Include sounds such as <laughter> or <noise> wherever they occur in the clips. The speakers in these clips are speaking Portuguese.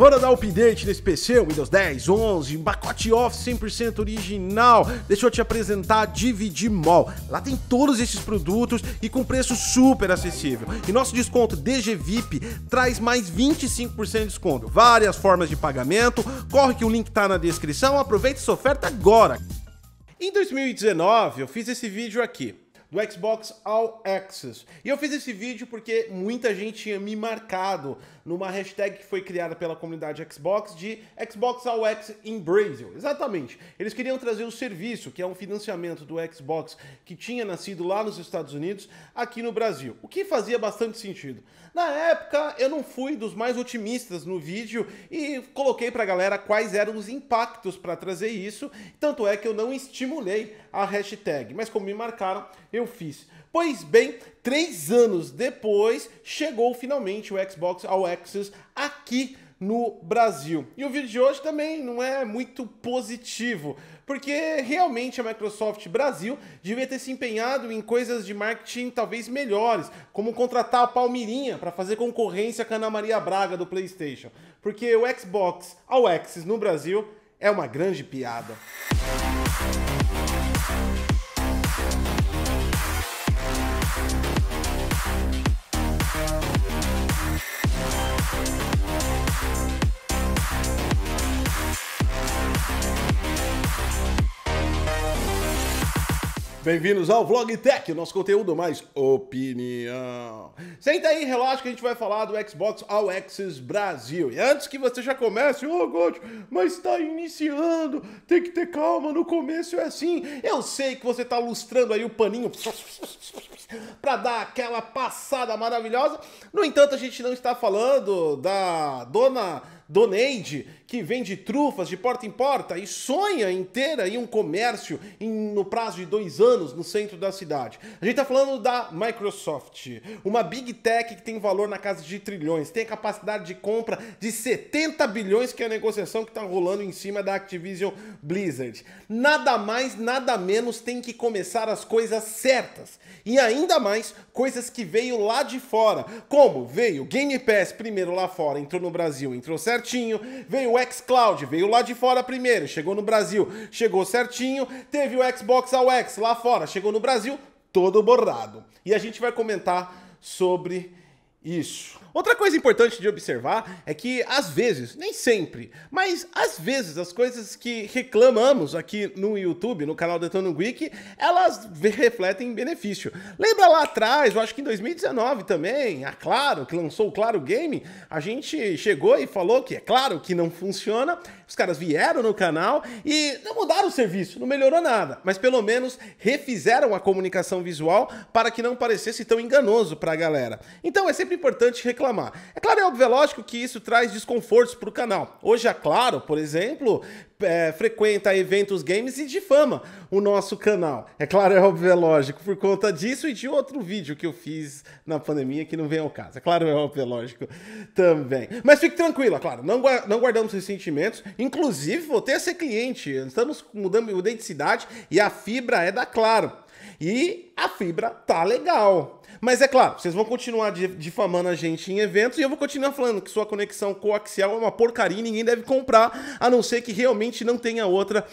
Bora dar update nesse PC, Windows 10, 11, pacote Office 100% original. Deixa eu te apresentar a Dividir Mall. Lá tem todos esses produtos e com preço super acessível. E nosso desconto DG VIP traz mais 25% de desconto. Várias formas de pagamento. Corre que o link tá na descrição. Aproveita essa oferta agora. Em 2019, eu fiz esse vídeo aqui do Xbox All Access. E eu fiz esse vídeo porque muita gente tinha me marcado numa hashtag que foi criada pela comunidade Xbox de Xbox All X in Brazil. Exatamente. Eles queriam trazer o serviço, que é um financiamento do Xbox que tinha nascido lá nos Estados Unidos, aqui no Brasil. O que fazia bastante sentido. Na época, eu não fui dos mais otimistas no vídeo e coloquei pra galera quais eram os impactos para trazer isso, tanto é que eu não estimulei a hashtag, mas como me marcaram, eu fiz. Pois bem, três anos depois, chegou finalmente o Xbox All Access aqui no Brasil. E o vídeo de hoje também não é muito positivo, porque realmente a Microsoft Brasil devia ter se empenhado em coisas de marketing talvez melhores, como contratar a Palmirinha para fazer concorrência com a Ana Maria Braga do PlayStation, porque o Xbox All Access no Brasil é uma grande piada. Música Bem-vindos ao Vlog Tech, nosso conteúdo mais opinião. Senta aí, relaxa que a gente vai falar do Xbox All Access Brasil. E antes que você já comece, ô oh, God, mas está iniciando, tem que ter calma, no começo é assim. Eu sei que você está lustrando aí o paninho <laughs> para dar aquela passada maravilhosa. No entanto, a gente não está falando da dona Doneide, que vende trufas de porta em porta e sonha em ter aí um comércio em, no prazo de dois anos no centro da cidade. A gente está falando da Microsoft, uma big tech que tem valor na casa de trilhões, tem a capacidade de compra de 70 bilhões, que é a negociação que está rolando em cima da Activision Blizzard. Nada mais, nada menos tem que começar as coisas certas. E ainda mais coisas que veio lá de fora. Como veio Game Pass primeiro lá fora, entrou no Brasil, entrou certo certinho, veio o xCloud, veio lá de fora primeiro, chegou no Brasil, chegou certinho, teve o Xbox ao X lá fora, chegou no Brasil, todo borrado. E a gente vai comentar sobre isso. Outra coisa importante de observar é que, às vezes, nem sempre, mas às vezes as coisas que reclamamos aqui no YouTube, no canal Detono Geek, elas refletem benefício. Lembra lá atrás, eu acho que em 2019 também, a Claro, que lançou o Claro Game, a gente chegou e falou que é claro que não funciona, os caras vieram no canal e não mudaram o serviço, não melhorou nada, mas pelo menos refizeram a comunicação visual para que não parecesse tão enganoso para a galera. Então é sempre importante reclamar reclamar. É claro, é óbvio, é lógico que isso traz desconfortos para o canal. Hoje a é Claro, por exemplo, é, frequenta eventos games e difama o nosso canal. É claro, é óbvio, é lógico, por conta disso e de outro vídeo que eu fiz na pandemia que não vem ao caso. É claro, é óbvio, é lógico também. Mas fique tranquila, claro, não, não guardamos ressentimentos. Inclusive, voltei a ser cliente. Estamos mudando de cidade e a fibra é da Claro. E a fibra tá legal. Mas é claro, vocês vão continuar difamando a gente em eventos e eu vou continuar falando que sua conexão coaxial é uma porcaria e ninguém deve comprar, a não ser que realmente não tenha outra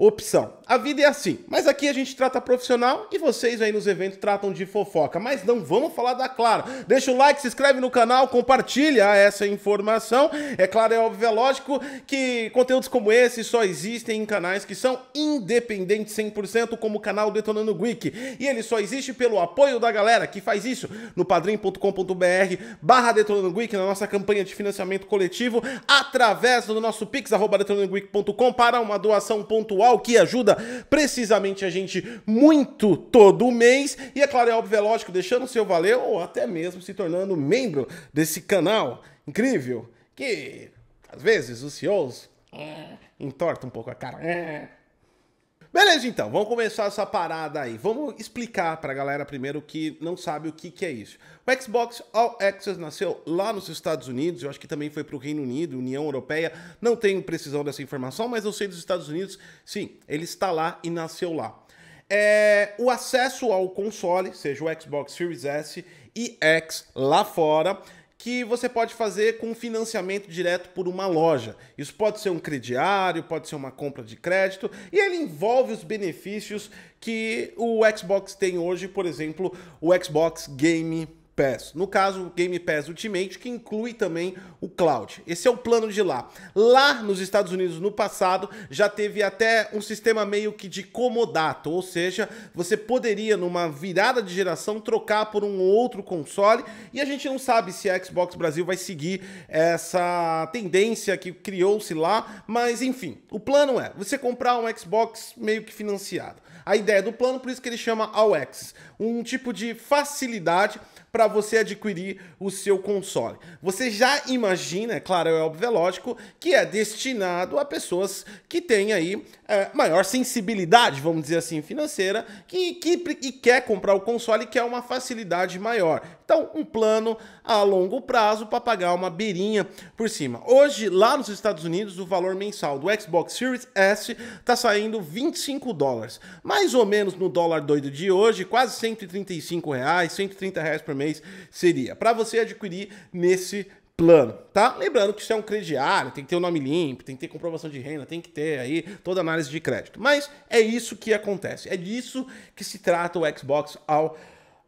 opção. A vida é assim, mas aqui a gente trata profissional e vocês aí nos eventos tratam de fofoca. Mas não vamos falar da Clara. Deixa o like, se inscreve no canal, compartilha essa informação. É claro, é óbvio, é lógico que conteúdos como esse só existem em canais que são independentes 100%, como o canal Detonando Geek. E ele só existe pelo apoio da galera que faz isso no padrim.com.br barra Detonando Geek, na nossa campanha de financiamento coletivo, através do nosso pix, arroba para uma doação pontual virtual que ajuda precisamente a gente muito todo mês. E é claro, é óbvio, é lógico, deixando o seu valeu ou até mesmo se tornando membro desse canal incrível que às vezes os CEOs é. entortam um pouco a cara. É. Beleza, então, vamos começar essa parada aí. Vamos explicar para a galera primeiro que não sabe o que, que é isso. O Xbox All Access nasceu lá nos Estados Unidos, eu acho que também foi para o Reino Unido, União Europeia, não tenho precisão dessa informação, mas eu sei dos Estados Unidos, sim, ele está lá e nasceu lá. É, o acesso ao console, seja o Xbox Series S e X lá fora, que você pode fazer com financiamento direto por uma loja. Isso pode ser um crediário, pode ser uma compra de crédito, e ele envolve os benefícios que o Xbox tem hoje, por exemplo, o Xbox Game Pass. No caso, o Game Pass Ultimate, que inclui também o cloud. Esse é o plano de lá. Lá nos Estados Unidos, no passado, já teve até um sistema meio que de comodato, ou seja, você poderia, numa virada de geração, trocar por um outro console, e a gente não sabe se a Xbox Brasil vai seguir essa tendência que criou-se lá, mas enfim, o plano é você comprar um Xbox meio que financiado. A ideia do plano, por isso que ele chama All Access, um tipo de facilidade para você adquirir o seu console. Você já imagina, é claro, é óbvio, é lógico, que é destinado a pessoas que têm aí é, maior sensibilidade, vamos dizer assim, financeira, que, que, e quer comprar o console e quer uma facilidade maior. Então, um plano a longo prazo para pagar uma beirinha por cima. Hoje, lá nos Estados Unidos, o valor mensal do Xbox Series S está saindo 25 dólares. Mais ou menos no dólar doido de hoje, quase 135 reais, 130 reais por mês seria para você adquirir nesse plano, tá? Lembrando que isso é um crediário, tem que ter o um nome limpo, tem que ter comprovação de renda, tem que ter aí toda análise de crédito. Mas é isso que acontece, é disso que se trata o Xbox All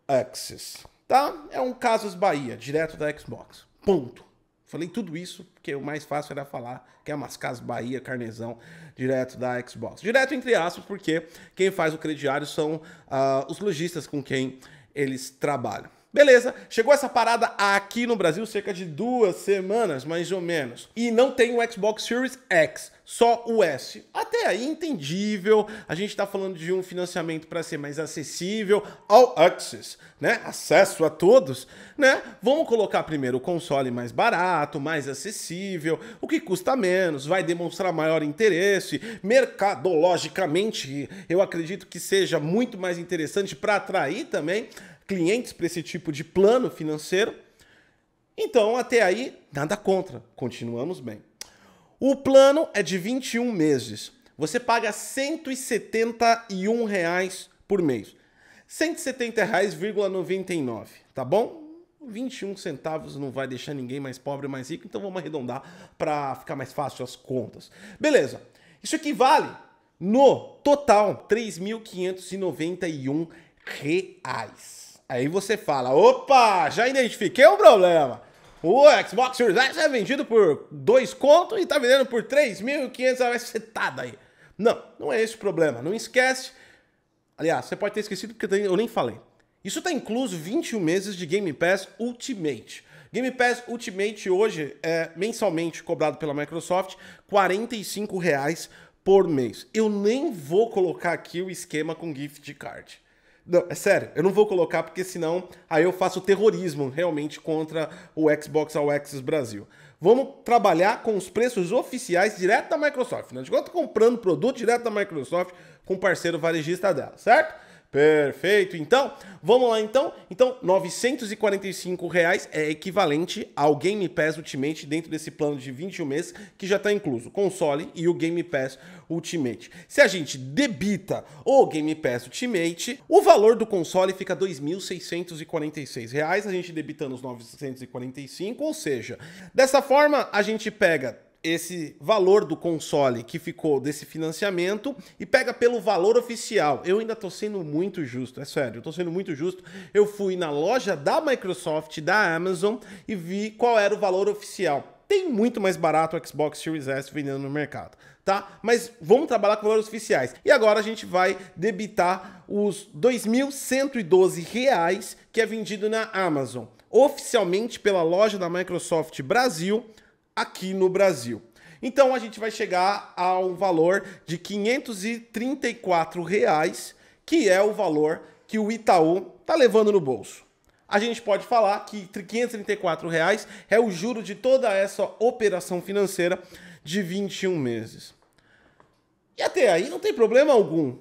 Access, tá? É um Casas Bahia, direto da Xbox, ponto. Falei tudo isso porque o mais fácil era falar que é umas Casas Bahia, carnezão, direto da Xbox. Direto entre aspas, porque quem faz o crediário são uh, os lojistas com quem eles trabalham. Beleza, chegou essa parada aqui no Brasil cerca de duas semanas, mais ou menos. E não tem o Xbox Series X, só o S. Até aí entendível, a gente está falando de um financiamento para ser mais acessível, all access, né? Acesso a todos, né? Vamos colocar primeiro o console mais barato, mais acessível, o que custa menos, vai demonstrar maior interesse. Mercadologicamente, eu acredito que seja muito mais interessante para atrair também clientes para esse tipo de plano financeiro. Então, até aí, nada contra, continuamos bem. O plano é de 21 meses. Você paga R$ 171 reais por mês. R$ 170,99, tá bom? 21 centavos não vai deixar ninguém mais pobre, mais rico, então vamos arredondar para ficar mais fácil as contas. Beleza. Isso equivale no total R$ 3.591. Aí você fala, opa, já identifiquei o problema. O Xbox Series X é vendido por dois contos e tá vendendo por 3.500 reais. Você tá daí. Não, não é esse o problema. Não esquece. Aliás, você pode ter esquecido porque eu nem falei. Isso está incluso 21 meses de Game Pass Ultimate. Game Pass Ultimate hoje é mensalmente cobrado pela Microsoft R$ reais por mês. Eu nem vou colocar aqui o esquema com gift card. Não, é sério, eu não vou colocar porque senão aí eu faço terrorismo realmente contra o Xbox All Access Brasil. Vamos trabalhar com os preços oficiais direto da Microsoft. Não né? de quanto comprando produto direto da Microsoft com parceiro varejista dela, certo? Perfeito. Então, vamos lá então. Então, R$ 945 reais é equivalente ao Game Pass Ultimate dentro desse plano de 21 meses que já está incluso console e o Game Pass Ultimate. Se a gente debita o Game Pass Ultimate, o valor do console fica R$ 2.646. Reais, a gente debitando os 945, ou seja, dessa forma a gente pega esse valor do console que ficou desse financiamento e pega pelo valor oficial. Eu ainda tô sendo muito justo, é sério, eu tô sendo muito justo. Eu fui na loja da Microsoft, da Amazon e vi qual era o valor oficial. Tem muito mais barato o Xbox Series S vendendo no mercado, tá? Mas vamos trabalhar com valores oficiais. E agora a gente vai debitar os R$ 2.112 que é vendido na Amazon oficialmente pela loja da Microsoft Brasil aqui no Brasil. Então a gente vai chegar ao valor de R$ 534, reais, que é o valor que o Itaú está levando no bolso. A gente pode falar que R$ 534 reais é o juro de toda essa operação financeira de 21 meses. E até aí não tem problema algum.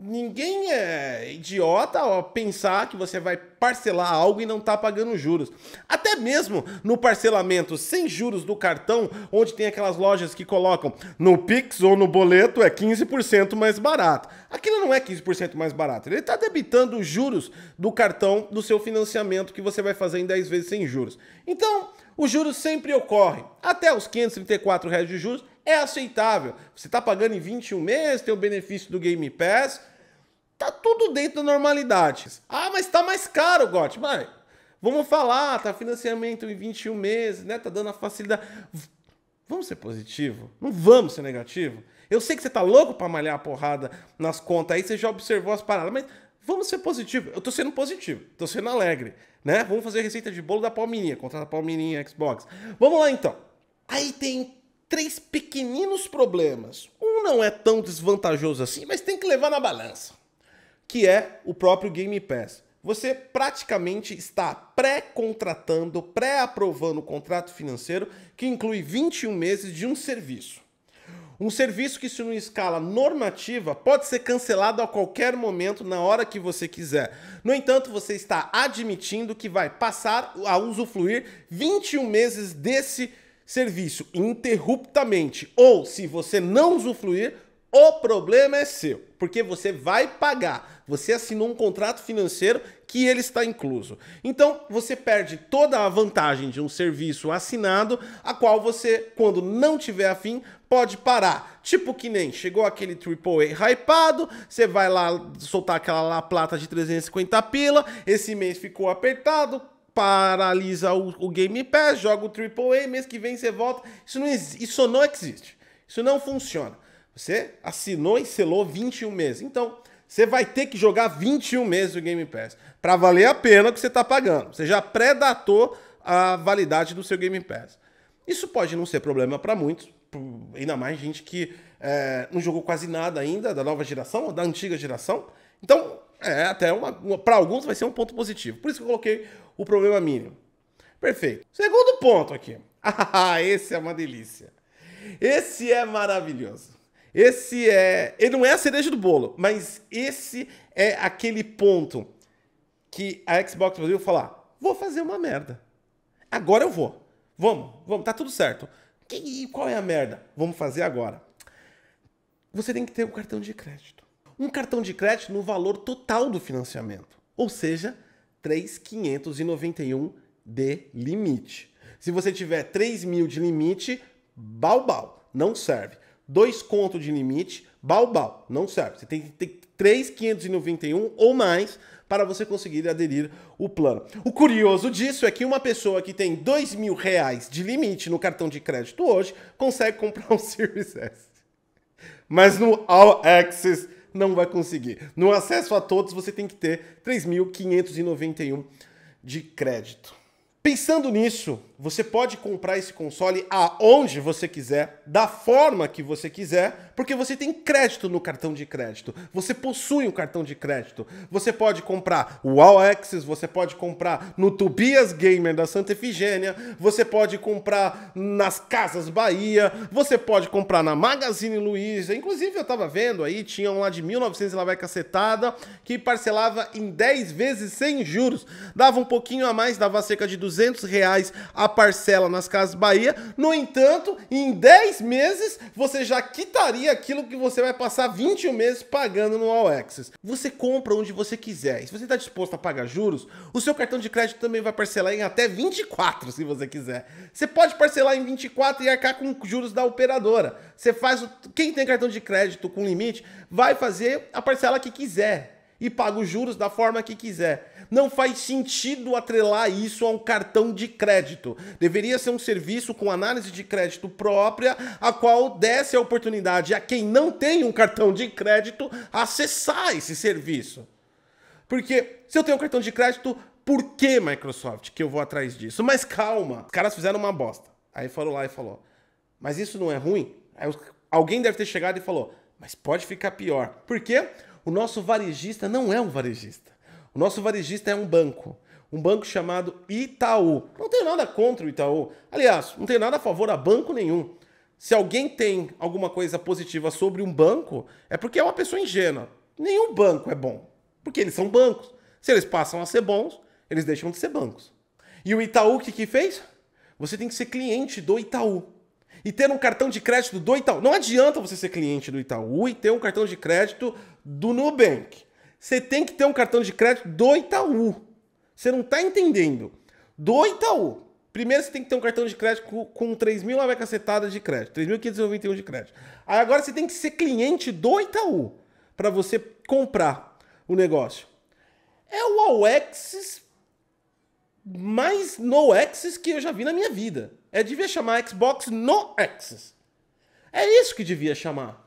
Ninguém é idiota ao pensar que você vai parcelar algo e não está pagando juros. Até mesmo no parcelamento sem juros do cartão, onde tem aquelas lojas que colocam no Pix ou no boleto é 15% mais barato. Aquilo não é 15% mais barato, ele está debitando os juros do cartão do seu financiamento que você vai fazer em 10 vezes sem juros. Então, os juros sempre ocorrem. Até os 534 reais de juros é aceitável. Você está pagando em 21 meses, tem o benefício do Game Pass, Tá tudo dentro da normalidade. Ah, mas tá mais caro, Gotti. Mas vamos falar, tá financiamento em 21 meses, né? Tá dando a facilidade. Vamos ser positivo? Não vamos ser negativo? Eu sei que você tá louco para malhar a porrada nas contas aí, você já observou as paradas, mas vamos ser positivo. Eu tô sendo positivo, tô sendo alegre, né? Vamos fazer receita de bolo da Palmininha, contra a Palmininha Xbox. Vamos lá então. Aí tem três pequeninos problemas. Um não é tão desvantajoso assim, mas tem que levar na balança que é o próprio Game Pass. Você praticamente está pré-contratando, pré-aprovando o contrato financeiro que inclui 21 meses de um serviço. Um serviço que, se não escala normativa, pode ser cancelado a qualquer momento, na hora que você quiser. No entanto, você está admitindo que vai passar a usufruir 21 meses desse serviço interruptamente. Ou, se você não usufruir, o problema é seu, porque você vai pagar. Você assinou um contrato financeiro que ele está incluso. Então, você perde toda a vantagem de um serviço assinado, a qual você, quando não tiver afim, pode parar. Tipo que nem chegou aquele AAA hypado, você vai lá soltar aquela lá plata de 350 pila, esse mês ficou apertado, paralisa o, o Game Pass, joga o AAA, mês que vem você volta. Isso não, isso não existe. Isso não funciona. Você assinou e selou 21 meses. Então, você vai ter que jogar 21 meses o Game Pass para valer a pena o que você está pagando. Você já predatou a validade do seu Game Pass. Isso pode não ser problema para muitos, ainda mais gente que é, não jogou quase nada ainda da nova geração ou da antiga geração. Então, é até uma, uma para alguns vai ser um ponto positivo. Por isso que eu coloquei o problema mínimo. Perfeito. Segundo ponto aqui. <laughs> Ah, esse é uma delícia. Esse é maravilhoso. Esse é. Ele não é a cereja do bolo, mas esse é aquele ponto que a Xbox Brasil falar: vou fazer uma merda. Agora eu vou. Vamos, vamos, tá tudo certo. Que, qual é a merda? Vamos fazer agora. Você tem que ter um cartão de crédito. Um cartão de crédito no valor total do financiamento, ou seja, 3,591 de limite. Se você tiver 3 mil de limite, bal não serve dois contos de limite, bal não serve. Você tem que ter 3,591 ou mais para você conseguir aderir o plano. O curioso disso é que uma pessoa que tem dois mil reais de limite no cartão de crédito hoje consegue comprar um <laughs> Series S. Mas no All Access não vai conseguir. No acesso a todos você tem que ter 3.591 de crédito. Pensando nisso, você pode comprar esse console aonde você quiser, da forma que você quiser, porque você tem crédito no cartão de crédito. Você possui um cartão de crédito. Você pode comprar o All Access, você pode comprar no Tobias Gamer da Santa Efigênia, você pode comprar nas Casas Bahia, você pode comprar na Magazine Luiza. Inclusive, eu tava vendo aí, tinha um lá de 1900 lá vai cacetada, que parcelava em 10 vezes sem juros. Dava um pouquinho a mais, dava cerca de 200 200 reais a parcela nas Casas Bahia. No entanto, em 10 meses, você já quitaria aquilo que você vai passar 21 meses pagando no All Access. Você compra onde você quiser. E se você está disposto a pagar juros, o seu cartão de crédito também vai parcelar em até 24, se você quiser. Você pode parcelar em 24 e arcar com juros da operadora. Você faz... O... Quem tem cartão de crédito com limite, vai fazer a parcela que quiser e paga os juros da forma que quiser. Não faz sentido atrelar isso a um cartão de crédito. Deveria ser um serviço com análise de crédito própria, a qual desse a oportunidade a quem não tem um cartão de crédito acessar esse serviço. Porque se eu tenho um cartão de crédito, por que Microsoft que eu vou atrás disso? Mas calma, os caras fizeram uma bosta. Aí foram lá e falou: "Mas isso não é ruim?" Aí alguém deve ter chegado e falou: mas pode ficar pior. Por quê? O nosso varejista não é um varejista. O nosso varejista é um banco. Um banco chamado Itaú. Não tenho nada contra o Itaú. Aliás, não tenho nada a favor a banco nenhum. Se alguém tem alguma coisa positiva sobre um banco, é porque é uma pessoa ingênua. Nenhum banco é bom, porque eles são bancos. Se eles passam a ser bons, eles deixam de ser bancos. E o Itaú, o que, que fez? Você tem que ser cliente do Itaú e ter um cartão de crédito do Itaú. Não adianta você ser cliente do Itaú e ter um cartão de crédito do Nubank. Você tem que ter um cartão de crédito do Itaú. Você não está entendendo. Do Itaú. Primeiro você tem que ter um cartão de crédito com, com 3 mil lá de crédito, 3.591 de crédito. Aí agora você tem que ser cliente do Itaú para você comprar o negócio. É o AUEX mais no Axis que eu já vi na minha vida. É, devia chamar Xbox No Access. É isso que devia chamar.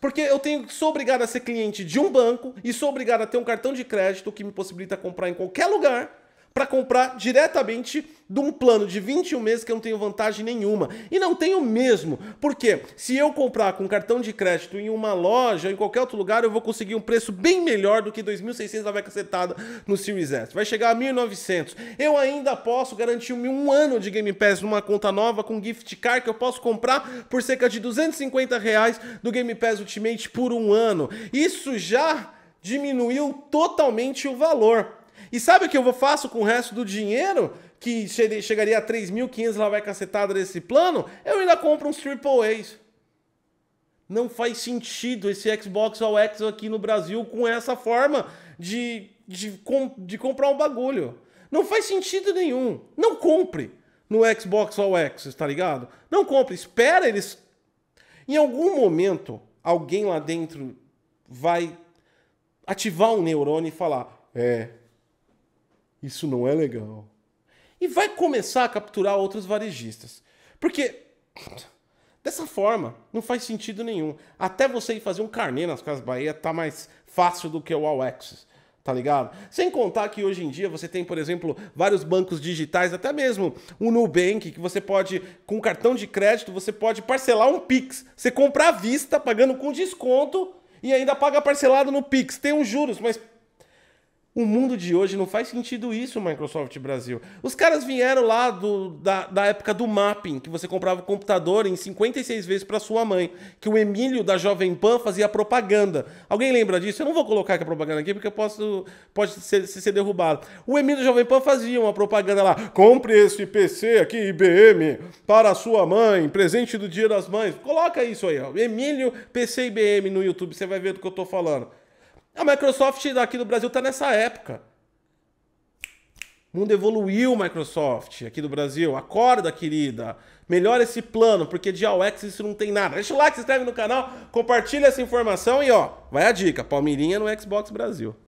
Porque eu tenho, sou obrigado a ser cliente de um banco e sou obrigado a ter um cartão de crédito que me possibilita comprar em qualquer lugar para comprar diretamente de um plano de 21 meses que eu não tenho vantagem nenhuma. E não tenho mesmo, porque se eu comprar com cartão de crédito em uma loja, ou em qualquer outro lugar, eu vou conseguir um preço bem melhor do que 2.600 da vai setada no Series S. Vai chegar a 1.900. Eu ainda posso garantir um ano de Game Pass numa conta nova com gift card que eu posso comprar por cerca de 250 reais do Game Pass Ultimate por um ano. Isso já diminuiu totalmente o valor. E sabe o que eu faço com o resto do dinheiro? que chegaria a 3.500 lá vai cacetada nesse plano, eu ainda compro uns AAAs. Não faz sentido esse Xbox All X aqui no Brasil com essa forma de, de, com, de comprar um bagulho. Não faz sentido nenhum. Não compre no Xbox All X, tá ligado? Não compre, espera eles. Em algum momento, alguém lá dentro vai ativar um neurônio e falar: é, isso não é legal e vai começar a capturar outros varejistas. Porque dessa forma não faz sentido nenhum. Até você ir fazer um carnê nas Casas Bahia tá mais fácil do que o All Access tá ligado? Sem contar que hoje em dia você tem, por exemplo, vários bancos digitais, até mesmo o Nubank, que você pode, com cartão de crédito, você pode parcelar um Pix. Você compra à vista, pagando com desconto e ainda paga parcelado no Pix. Tem uns juros, mas o mundo de hoje não faz sentido isso, Microsoft Brasil. Os caras vieram lá do, da, da época do mapping, que você comprava o computador em 56 vezes para sua mãe, que o Emílio da Jovem Pan fazia propaganda. Alguém lembra disso? Eu não vou colocar aqui a propaganda aqui porque eu posso pode ser, ser derrubado. O Emílio da Jovem Pan fazia uma propaganda lá: compre esse PC aqui, IBM, para sua mãe, presente do Dia das Mães. Coloca isso aí, ó. Emílio PC IBM no YouTube, você vai ver do que eu tô falando. A Microsoft aqui do Brasil está nessa época. O mundo evoluiu, Microsoft, aqui do Brasil. Acorda, querida. Melhora esse plano, porque de AUX isso não tem nada. Deixa o like, se inscreve no canal, compartilha essa informação e ó, vai a dica. Palmeirinha no Xbox Brasil.